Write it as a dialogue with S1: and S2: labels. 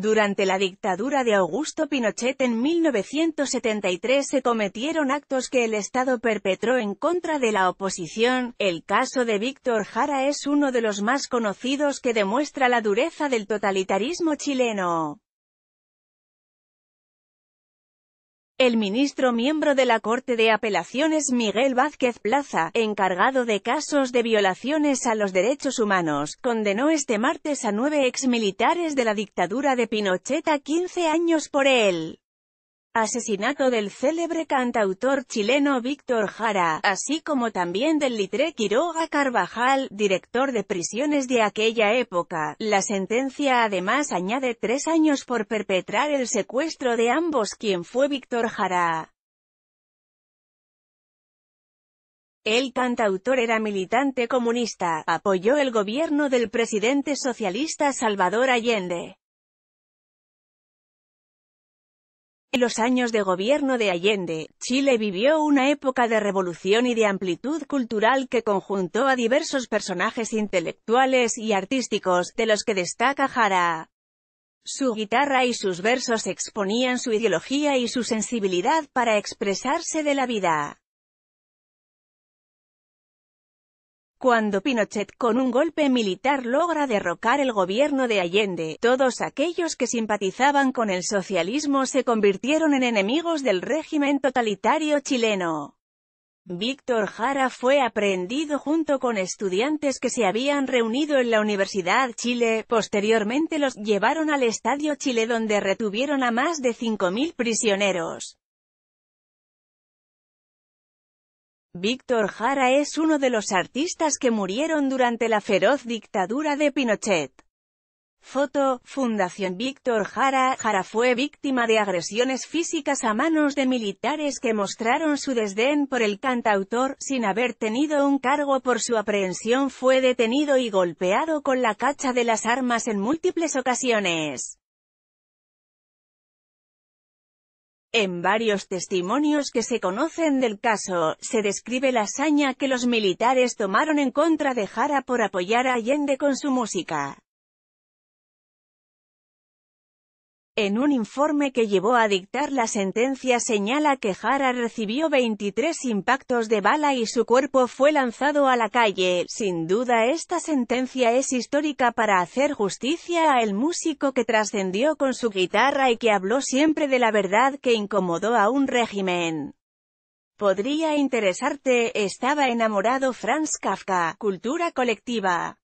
S1: Durante la dictadura de Augusto Pinochet en 1973 se cometieron actos que el Estado perpetró en contra de la oposición. El caso de Víctor Jara es uno de los más conocidos que demuestra la dureza del totalitarismo chileno. El ministro miembro de la Corte de Apelaciones Miguel Vázquez Plaza, encargado de casos de violaciones a los derechos humanos, condenó este martes a nueve exmilitares de la dictadura de Pinochet a 15 años por él asesinato del célebre cantautor chileno Víctor Jara, así como también del litre Quiroga Carvajal, director de prisiones de aquella época. La sentencia además añade tres años por perpetrar el secuestro de ambos quien fue Víctor Jara. El cantautor era militante comunista, apoyó el gobierno del presidente socialista Salvador Allende. En los años de gobierno de Allende, Chile vivió una época de revolución y de amplitud cultural que conjuntó a diversos personajes intelectuales y artísticos, de los que destaca Jara. Su guitarra y sus versos exponían su ideología y su sensibilidad para expresarse de la vida. Cuando Pinochet con un golpe militar logra derrocar el gobierno de Allende, todos aquellos que simpatizaban con el socialismo se convirtieron en enemigos del régimen totalitario chileno. Víctor Jara fue aprehendido junto con estudiantes que se habían reunido en la Universidad Chile, posteriormente los llevaron al Estadio Chile donde retuvieron a más de 5.000 prisioneros. Víctor Jara es uno de los artistas que murieron durante la feroz dictadura de Pinochet. Foto, Fundación Víctor Jara. Jara fue víctima de agresiones físicas a manos de militares que mostraron su desdén por el cantautor, sin haber tenido un cargo por su aprehensión fue detenido y golpeado con la cacha de las armas en múltiples ocasiones. En varios testimonios que se conocen del caso, se describe la hazaña que los militares tomaron en contra de Jara por apoyar a Allende con su música. En un informe que llevó a dictar la sentencia señala que Jara recibió 23 impactos de bala y su cuerpo fue lanzado a la calle. Sin duda esta sentencia es histórica para hacer justicia a el músico que trascendió con su guitarra y que habló siempre de la verdad que incomodó a un régimen. Podría interesarte, estaba enamorado Franz Kafka, cultura colectiva.